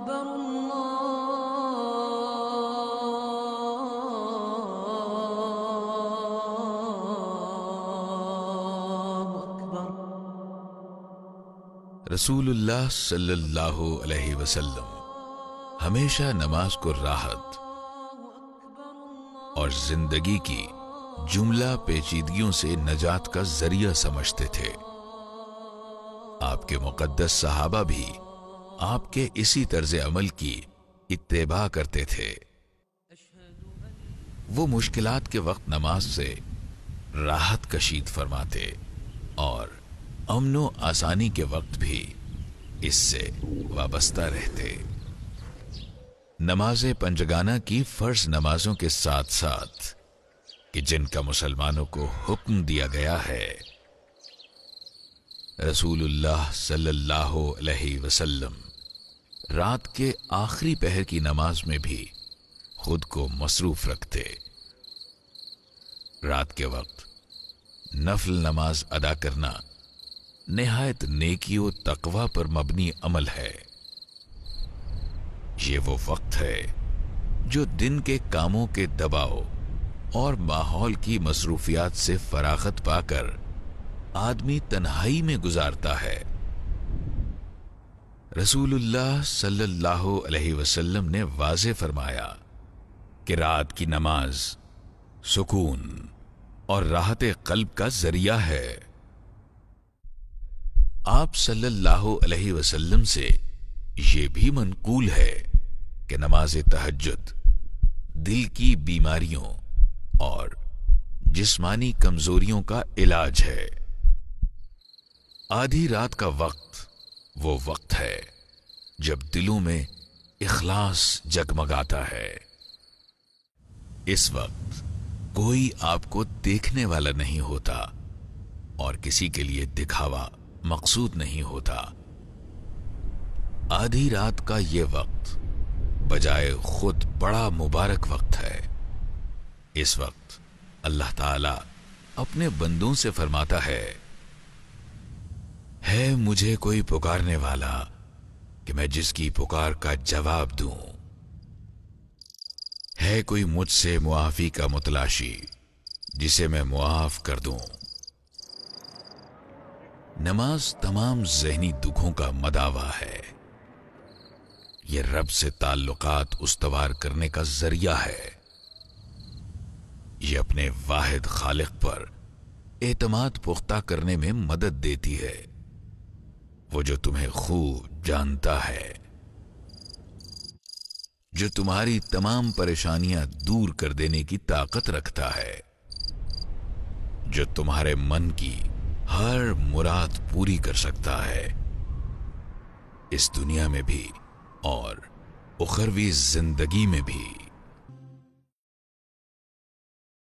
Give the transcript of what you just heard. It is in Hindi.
أكبر रसूल सल्लल्लाहु अलैहि वसल्लम हमेशा नमाज को राहत और जिंदगी की जुमला पेचीदगियों से नजात का जरिया समझते थे आपके मुकद्दस सहाबा भी आपके इसी तर्ज अमल की इतबा करते थे वो मुश्किल के वक्त नमाज से राहत कशीद फरमाते और अमनो आसानी के वक्त भी इससे वाबस्ता रहते नमाज पंजगाना की फर्ज नमाजों के साथ साथ कि जिनका मुसलमानों को हुक्म दिया गया है रसूलुल्लाह सल्लल्लाहु अलैहि वसल्लम रात के आखिरी पहर की नमाज में भी खुद को मसरूफ रखते रात के वक्त नफल नमाज अदा करना नहायत नेकी व तकवा पर मबनी अमल है ये वो वक्त है जो दिन के कामों के दबाव और माहौल की मसरूफियात से फराखत पाकर आदमी तन्हाई में गुजारता है रसूलुल्लाह सल्लल्लाहु अलैहि वसल्लम ने वाजे फरमाया कि रात की नमाज सुकून और राहत कल्ब का जरिया है आप सल्लल्लाहु अलैहि वसल्लम से यह भी मनकूल है कि नमाज तहजद दिल की बीमारियों और जिस्मानी कमजोरियों का इलाज है आधी रात का वक्त वो वक्त है जब दिलों में इखलास जगमगाता है इस वक्त कोई आपको देखने वाला नहीं होता और किसी के लिए दिखावा मकसूद नहीं होता आधी रात का ये वक्त बजाय खुद बड़ा मुबारक वक्त है इस वक्त अल्लाह ताला अपने बंदों से फरमाता है है मुझे कोई पुकारने वाला कि मैं जिसकी पुकार का जवाब दूं है कोई मुझसे मुआफी का मुतलाशी जिसे मैं मुआफ कर दूं नमाज तमाम जहनी दुखों का मदावा है यह रब से ताल्लुकात उस्तवार करने का जरिया है यह अपने वाहिद खालिक पर एतमाद पुख्ता करने में मदद देती है वो जो तुम्हें खूब जानता है जो तुम्हारी तमाम परेशानियां दूर कर देने की ताकत रखता है जो तुम्हारे मन की हर मुराद पूरी कर सकता है इस दुनिया में भी और उखरवी जिंदगी में भी